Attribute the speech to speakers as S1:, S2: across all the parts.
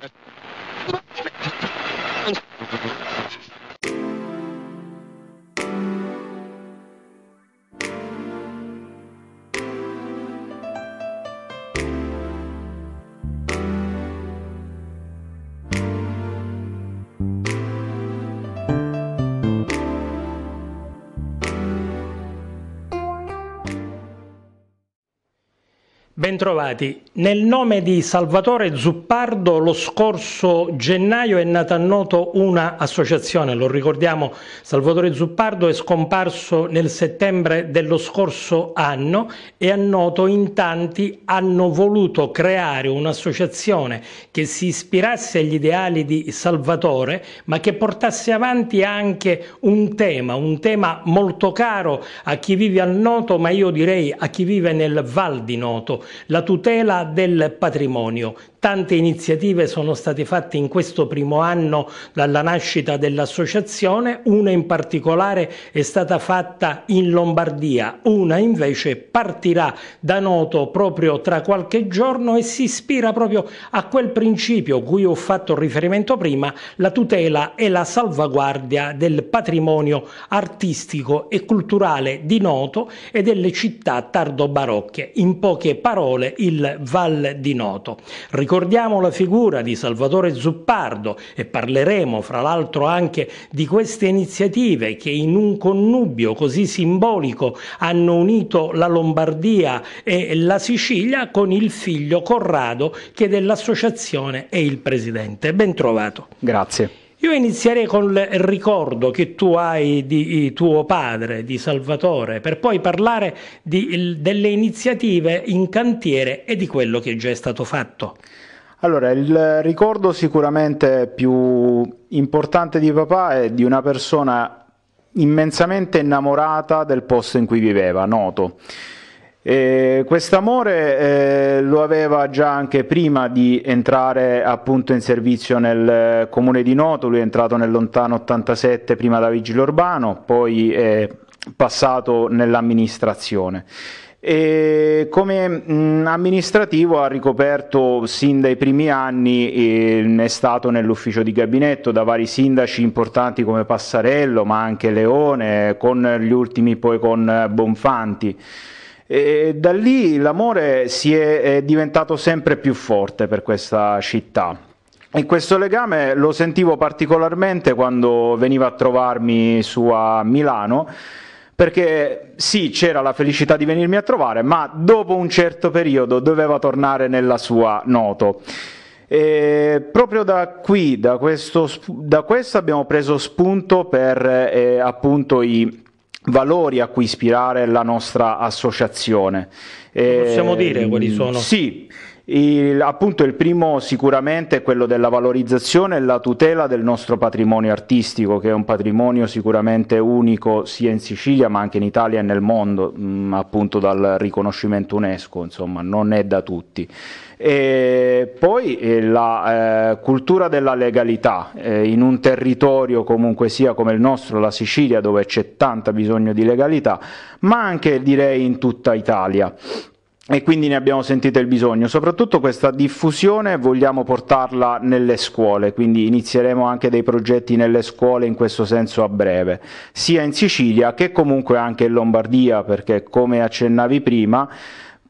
S1: That's Bentrovati. Nel nome di Salvatore Zuppardo lo scorso gennaio è nata a noto una associazione, lo ricordiamo, Salvatore Zuppardo è scomparso nel settembre dello scorso anno e a noto in tanti hanno voluto creare un'associazione che si ispirasse agli ideali di Salvatore ma che portasse avanti anche un tema, un tema molto caro a chi vive al noto ma io direi a chi vive nel Val di Noto la tutela del patrimonio Tante iniziative sono state fatte in questo primo anno dalla nascita dell'associazione, una in particolare è stata fatta in Lombardia, una invece partirà da Noto proprio tra qualche giorno e si ispira proprio a quel principio cui ho fatto riferimento prima, la tutela e la salvaguardia del patrimonio artistico e culturale di Noto e delle città tardo-barocche, in poche parole il Val di Noto. Ricordiamo la figura di Salvatore Zuppardo e parleremo fra l'altro anche di queste iniziative che in un connubio così simbolico hanno unito la Lombardia e la Sicilia con il figlio Corrado che dell'associazione è il presidente. Ben trovato. Grazie. Io inizierei con il ricordo che tu hai di eh, tuo padre, di Salvatore, per poi parlare di, delle iniziative in cantiere e di quello che già è stato fatto.
S2: Allora, il ricordo sicuramente più importante di papà è di una persona immensamente innamorata del posto in cui viveva, noto. Eh, Quest'amore eh, lo aveva già anche prima di entrare appunto in servizio nel eh, comune di Noto, lui è entrato nel lontano 87 prima da Vigile Urbano, poi è passato nell'amministrazione. E come mh, mm, amministrativo ha ricoperto sin dai primi anni, eh, è stato nell'ufficio di gabinetto da vari sindaci importanti come Passarello, ma anche Leone, con gli ultimi poi con eh, Bonfanti. E da lì l'amore si è, è diventato sempre più forte per questa città. E questo legame lo sentivo particolarmente quando veniva a trovarmi su a Milano, perché sì, c'era la felicità di venirmi a trovare, ma dopo un certo periodo doveva tornare nella sua noto. E proprio da qui, da questo, da questo abbiamo preso spunto per eh, appunto i valori a cui ispirare la nostra associazione. Possiamo ehm, dire quali sono? Sì, il, appunto il primo sicuramente è quello della valorizzazione e la tutela del nostro patrimonio artistico, che è un patrimonio sicuramente unico sia in Sicilia ma anche in Italia e nel mondo, mh, mm, appunto dal riconoscimento UNESCO, insomma, non è da tutti. E poi eh, la eh, cultura della legalità eh, in un territorio comunque sia come il nostro, la Sicilia, dove c'è tanto bisogno di legalità, ma anche direi in tutta Italia e quindi ne abbiamo sentito il bisogno. Soprattutto questa diffusione vogliamo portarla nelle scuole, quindi inizieremo anche dei progetti nelle scuole in questo senso a breve, sia in Sicilia che comunque anche in Lombardia, perché come accennavi prima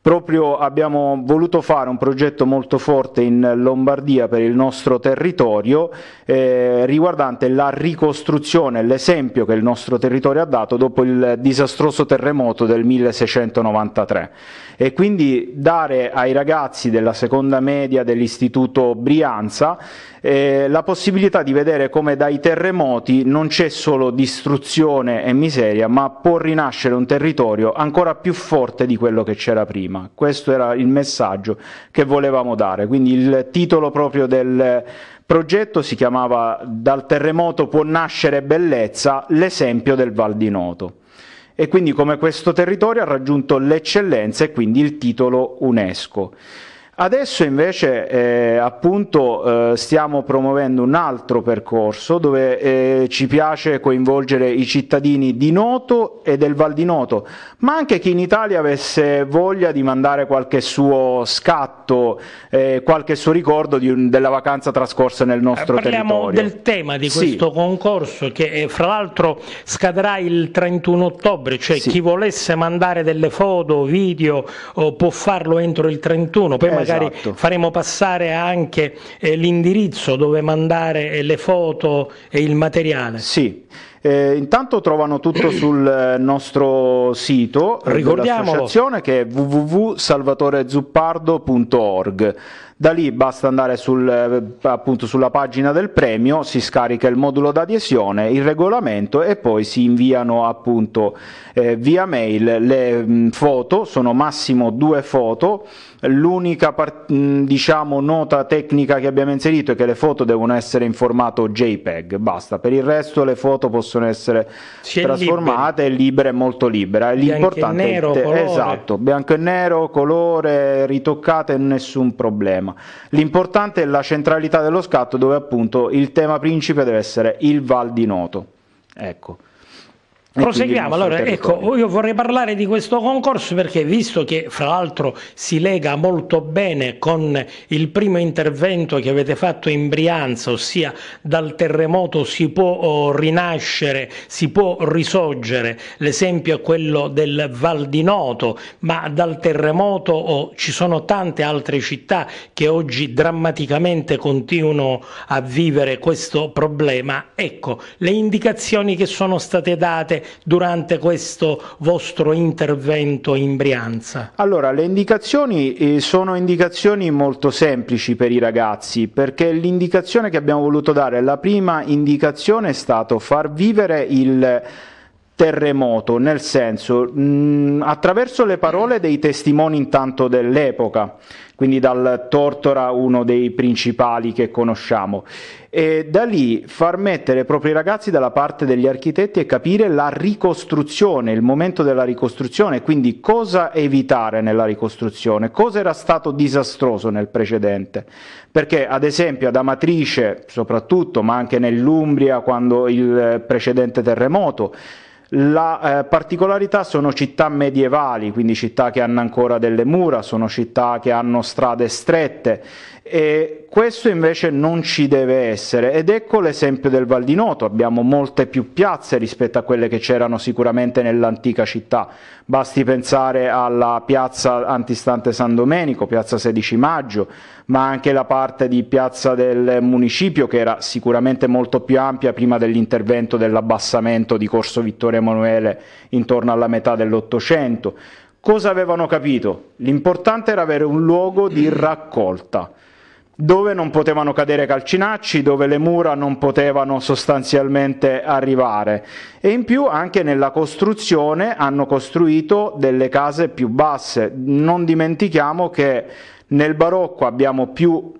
S2: Proprio abbiamo voluto fare un progetto molto forte in Lombardia per il nostro territorio eh, riguardante la ricostruzione, l'esempio che il nostro territorio ha dato dopo il disastroso terremoto del 1693 e quindi dare ai ragazzi della seconda media dell'istituto Brianza eh, la possibilità di vedere come dai terremoti non c'è solo distruzione e miseria ma può rinascere un territorio ancora più forte di quello che c'era prima prima. Questo era il messaggio che volevamo dare. Quindi il titolo proprio del progetto si chiamava Dal terremoto può nascere bellezza, l'esempio del Val di Noto. E quindi come questo territorio ha raggiunto l'eccellenza e quindi il titolo UNESCO. Adesso invece eh, appunto eh, stiamo promuovendo un altro percorso dove eh, ci piace coinvolgere i cittadini di Noto e del Val di Noto, ma anche chi in Italia avesse voglia di mandare qualche suo scatto, eh, qualche suo ricordo un, della vacanza trascorsa nel nostro eh, Parliamo territorio. Parliamo del
S1: tema di questo sì. concorso che eh, fra l'altro scadrà il 31 ottobre, cioè sì. chi volesse mandare delle foto, video può farlo entro il 31, poi magari esatto. faremo passare anche eh, l'indirizzo dove mandare eh, le foto e il materiale. Sì.
S2: Eh, intanto trovano tutto sul eh, nostro sito dell'associazione che è www.salvatorezuppardo.org. Da lì basta andare sul, eh, appunto, sulla pagina del premio, si scarica il modulo d'adesione, il regolamento e poi si inviano appunto, eh, via mail le mh, mm, foto, sono massimo due foto. L'unica part- mh, mm, diciamo, nota tecnica che abbiamo inserito è che le foto devono essere in formato JPEG, basta. Per il resto le foto possono possono essere C'è trasformate, libero. è libera, è molto libera. L'importante nero, è il te- esatto, bianco e nero, colore, ritoccate, nessun problema. L'importante è la centralità dello scatto dove appunto il tema principe deve essere il Val di Noto. Ecco. Proseguiamo, allora ecco,
S1: io vorrei parlare di questo concorso perché visto che fra l'altro si lega molto bene con il primo intervento che avete fatto in Brianza, ossia dal terremoto si può oh, rinascere, si può risorgere, l'esempio è quello del Val di Noto, ma dal terremoto oh, ci sono tante altre città che oggi drammaticamente continuano a vivere questo problema. Ecco, le indicazioni che sono state date durante questo vostro intervento in Brianza?
S2: Allora, le indicazioni eh, sono indicazioni molto semplici per i ragazzi, perché l'indicazione che abbiamo voluto dare, la prima indicazione è stato far vivere il terremoto, nel senso mh, mm, attraverso le parole dei testimoni intanto dell'epoca, quindi dal Tortora uno dei principali che conosciamo, e da lì far mettere proprio i ragazzi dalla parte degli architetti e capire la ricostruzione, il momento della ricostruzione, quindi cosa evitare nella ricostruzione, cosa era stato disastroso nel precedente, perché ad esempio ad Amatrice soprattutto, ma anche nell'Umbria quando il precedente terremoto, la eh, particolarità sono città medievali, quindi città che hanno ancora delle mura, sono città che hanno strade strette, e questo invece non ci deve essere ed ecco l'esempio del Val di Noto, abbiamo molte più piazze rispetto a quelle che c'erano sicuramente nell'antica città, basti pensare alla piazza antistante San Domenico, piazza 16 maggio, ma anche la parte di piazza del municipio che era sicuramente molto più ampia prima dell'intervento dell'abbassamento di Corso Vittorio Emanuele intorno alla metà dell'Ottocento. Cosa avevano capito? L'importante era avere un luogo di raccolta dove non potevano cadere calcinacci, dove le mura non potevano sostanzialmente arrivare e in più anche nella costruzione hanno costruito delle case più basse. Non dimentichiamo che nel barocco abbiamo più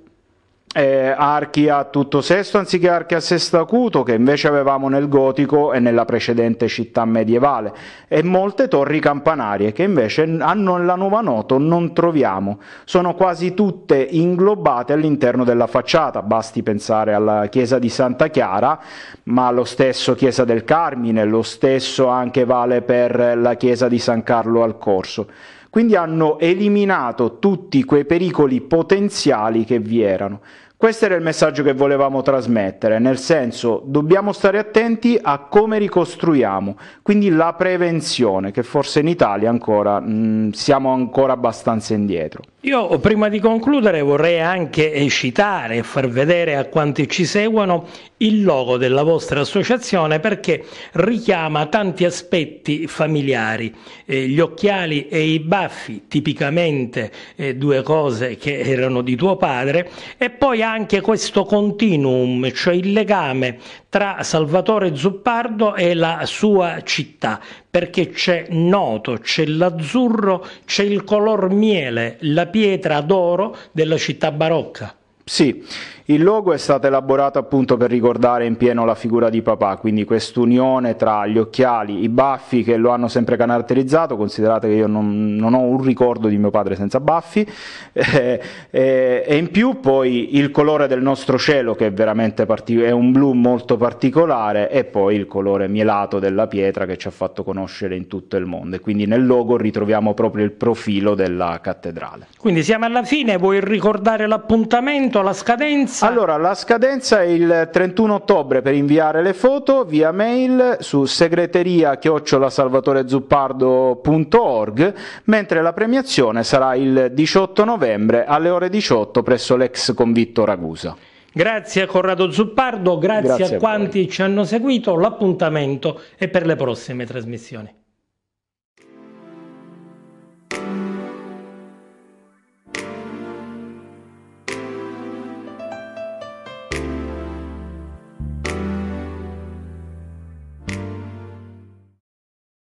S2: eh, archi a tutto sesto anziché archi a sesto acuto che invece avevamo nel gotico e nella precedente città medievale e molte torri campanarie che invece nella nuova Noto non troviamo, sono quasi tutte inglobate all'interno della facciata, basti pensare alla chiesa di Santa Chiara, ma lo stesso chiesa del Carmine, lo stesso anche vale per la chiesa di San Carlo al Corso. Quindi hanno eliminato tutti quei pericoli potenziali che vi erano. Questo era il messaggio che volevamo trasmettere, nel senso dobbiamo stare attenti a come ricostruiamo, quindi la prevenzione, che forse in Italia ancora mh, mm, siamo ancora abbastanza indietro.
S1: Io prima di concludere vorrei anche citare e far vedere a quanti ci seguono il logo della vostra associazione perché richiama tanti aspetti familiari, eh, gli occhiali e i baffi, tipicamente eh, due cose che erano di tuo padre, e poi anche questo continuum, cioè il legame tra Salvatore Zuppardo e la sua città, perché c'è noto, c'è l'azzurro, c'è il color miele, la pietra d'oro della città barocca.
S2: Sì, il logo è stato elaborato appunto per ricordare in pieno la figura di papà, quindi quest'unione tra gli occhiali, i baffi che lo hanno sempre caratterizzato, considerate che io non, non ho un ricordo di mio padre senza baffi, eh, eh, e in più poi il colore del nostro cielo che è veramente partic- è un blu molto particolare e poi il colore mielato della pietra che ci ha fatto conoscere in tutto il mondo e quindi nel logo ritroviamo proprio il profilo della cattedrale. Quindi siamo alla fine, vuoi ricordare l'appuntamento, la scadenza? scadenza? Allora, la scadenza è il 31 ottobre per inviare le foto via mail su segreteria-salvatorezzuppardo.org, mentre la premiazione sarà il 18 novembre alle ore 18 presso l'ex convitto Ragusa.
S1: Grazie a Corrado Zuppardo, grazie, grazie a quanti a ci hanno seguito, l'appuntamento è per le prossime trasmissioni.